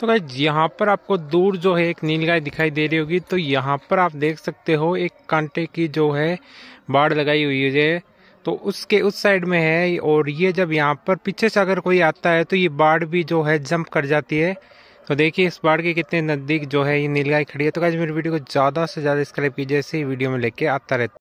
तो गाइज यहाँ पर आपको दूर जो है एक नीलगाय दिखाई दे रही होगी तो यहाँ पर आप देख सकते हो एक कांटे की जो है बाड़ लगाई हुई है तो उसके उस साइड में है और ये जब यहाँ पर पीछे से अगर कोई आता है तो ये बाढ़ भी जो है जंप कर जाती है तो देखिए इस बाढ़ के कितने नज़दीक जो है ये नीलगाय खड़ी है तो गाइज मेरी वीडियो को ज़्यादा से ज़्यादा स्क्राइब कीजिए ऐसे ही वीडियो में लेके आता रहता